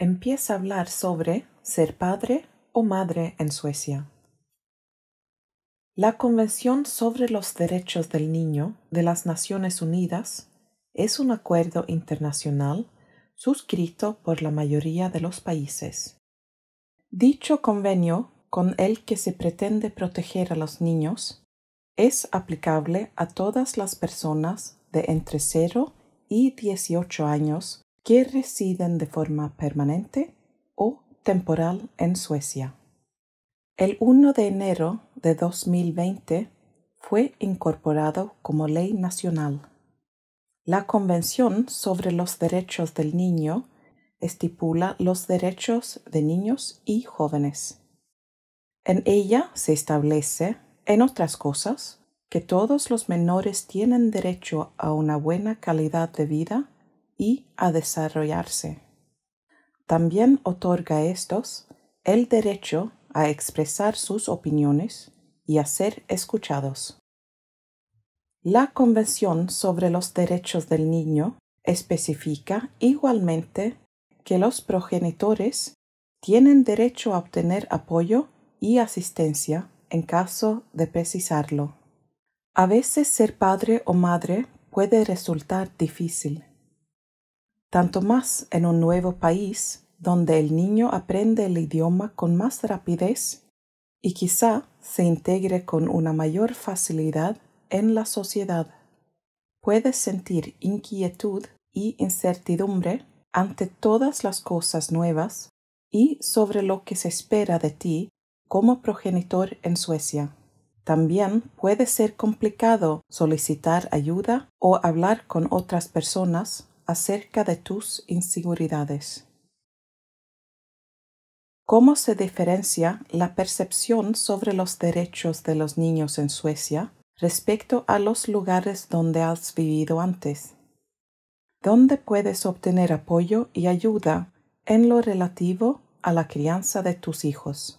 empieza a hablar sobre ser padre o madre en Suecia. La Convención sobre los Derechos del Niño de las Naciones Unidas es un acuerdo internacional suscrito por la mayoría de los países. Dicho convenio, con el que se pretende proteger a los niños, es aplicable a todas las personas de entre 0 y 18 años que residen de forma permanente o temporal en Suecia. El 1 de enero de 2020 fue incorporado como ley nacional. La Convención sobre los Derechos del Niño estipula los derechos de niños y jóvenes. En ella se establece, en otras cosas, que todos los menores tienen derecho a una buena calidad de vida y a desarrollarse. También otorga a estos el derecho a expresar sus opiniones y a ser escuchados. La Convención sobre los Derechos del Niño especifica igualmente que los progenitores tienen derecho a obtener apoyo y asistencia en caso de precisarlo. A veces ser padre o madre puede resultar difícil tanto más en un nuevo país donde el niño aprende el idioma con más rapidez y quizá se integre con una mayor facilidad en la sociedad. Puedes sentir inquietud y incertidumbre ante todas las cosas nuevas y sobre lo que se espera de ti como progenitor en Suecia. También puede ser complicado solicitar ayuda o hablar con otras personas acerca de tus inseguridades. ¿Cómo se diferencia la percepción sobre los derechos de los niños en Suecia respecto a los lugares donde has vivido antes? ¿Dónde puedes obtener apoyo y ayuda en lo relativo a la crianza de tus hijos?